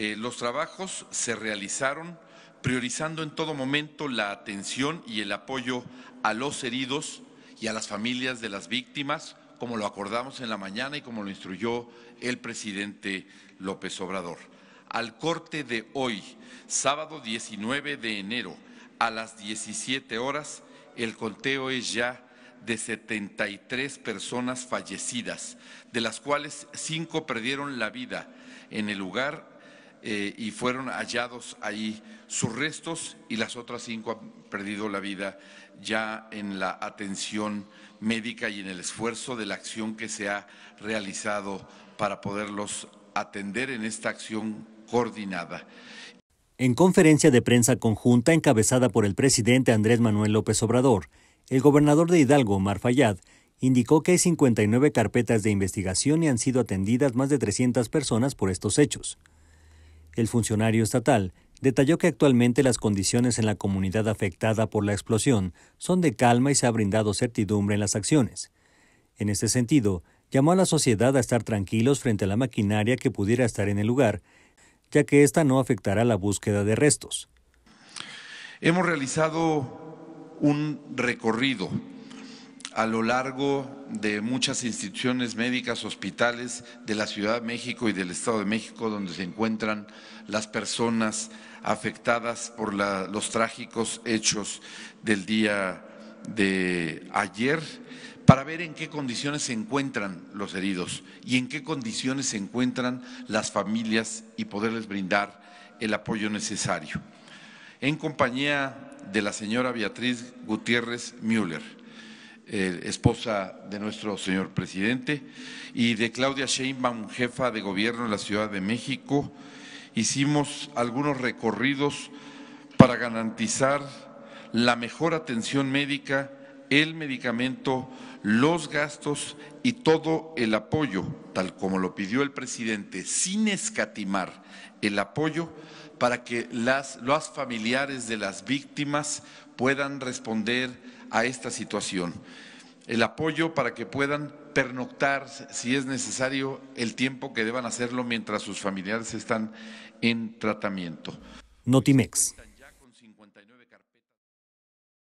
Eh, los trabajos se realizaron priorizando en todo momento la atención y el apoyo a los heridos y a las familias de las víctimas, como lo acordamos en la mañana y como lo instruyó el presidente López Obrador. Al corte de hoy, sábado 19 de enero, a las 17 horas, el conteo es ya de 73 personas fallecidas, de las cuales cinco perdieron la vida en el lugar eh, y fueron hallados ahí sus restos y las otras cinco han perdido la vida ya en la atención médica y en el esfuerzo de la acción que se ha realizado para poderlos atender en esta acción coordinada. En conferencia de prensa conjunta encabezada por el presidente Andrés Manuel López Obrador, el gobernador de Hidalgo, Omar Fayad, indicó que hay 59 carpetas de investigación y han sido atendidas más de 300 personas por estos hechos. El funcionario estatal detalló que actualmente las condiciones en la comunidad afectada por la explosión son de calma y se ha brindado certidumbre en las acciones. En este sentido, llamó a la sociedad a estar tranquilos frente a la maquinaria que pudiera estar en el lugar, ya que ésta no afectará la búsqueda de restos. Hemos realizado un recorrido a lo largo de muchas instituciones médicas, hospitales de la Ciudad de México y del Estado de México, donde se encuentran las personas afectadas por los trágicos hechos del día de ayer, para ver en qué condiciones se encuentran los heridos y en qué condiciones se encuentran las familias y poderles brindar el apoyo necesario. En compañía de la señora Beatriz Gutiérrez Müller eh, esposa de nuestro señor presidente, y de Claudia Sheinbaum, jefa de gobierno en la Ciudad de México, hicimos algunos recorridos para garantizar la mejor atención médica el medicamento, los gastos y todo el apoyo, tal como lo pidió el presidente, sin escatimar el apoyo para que las, los familiares de las víctimas puedan responder a esta situación. El apoyo para que puedan pernoctar, si es necesario, el tiempo que deban hacerlo mientras sus familiares están en tratamiento. Notimex.